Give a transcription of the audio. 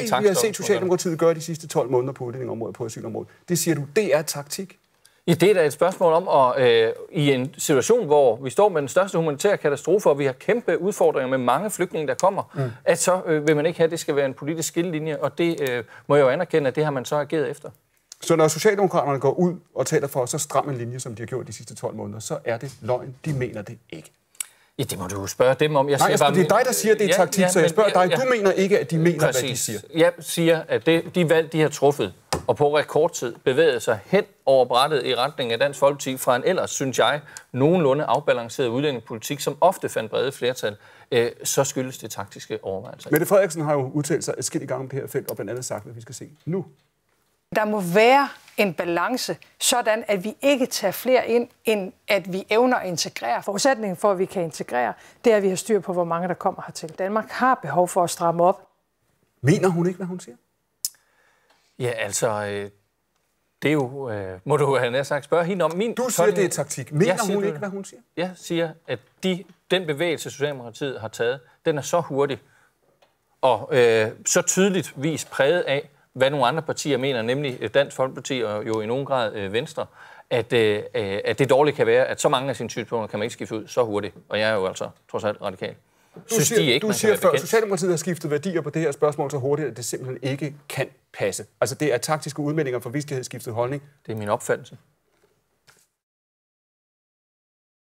det, det vi har set Socialdemokratiet gøre de sidste 12 måneder på udlændingområdet, på asylområdet, det siger du, det er taktik? I det er da et spørgsmål om, at øh, i en situation, hvor vi står med den største humanitære katastrofe, og vi har kæmpe udfordringer med mange flygtninge, der kommer, mm. at så øh, vil man ikke have, at det skal være en politisk skillelinje, og det øh, må jeg jo anerkende, at det har man så ageret efter. Så når Socialdemokraterne går ud og taler for så stram en linje, som de har gjort de sidste 12 måneder, så er det løgn. De mener det ikke. Ja, det må du jo spørge dem om. Jeg Nej, siger altså, bare, det er dig, der siger, at det er ja, taktik, ja, så jeg spørger ja, dig. Du ja, mener ikke, at de mener, præcis. hvad de siger. Jeg siger, at det, de valg, de har truffet, og på rekordtid bevægede sig hen over brættet i retning af Dansk Folkeparti fra en ellers, synes jeg, nogenlunde afbalanceret udlændingepolitik, som ofte fandt brede flertal, øh, så skyldes det taktiske overvejelser. Mette Frederiksen har jo udtalt sig et skidt i gang om det her felt, og blandt andet sagt, hvad vi skal se nu. Der må være en balance, sådan at vi ikke tager flere ind, end at vi evner at integrere. Forudsætningen for, at vi kan integrere, det er, at vi har styr på, hvor mange der kommer hertil. Danmark har behov for at stramme op. Mener hun ikke, hvad hun siger? Ja, altså, øh, det er jo, øh, må du have øh, sagt spørge hende om. Min du siger, tolken, det er taktik. Mener siger, hun ikke, hvad hun siger? Jeg siger, at de, den bevægelse, Socialdemokratiet har taget, den er så hurtig og øh, så tydeligt vis præget af, hvad nogle andre partier mener, nemlig Dansk Folkeparti og jo i nogen grad øh, Venstre, at, øh, øh, at det dårligt kan være, at så mange af sine synspunkter kan man ikke skifte ud så hurtigt. Og jeg er jo altså trods alt radikal. Du synes siger, de ikke, du siger før, at Socialdemokratiet har skiftet værdier på det her spørgsmål så hurtigt, at det simpelthen ikke kan passe. Altså det er taktiske udmeldinger for hvis de havde skiftet holdning. Det er min opfattelse.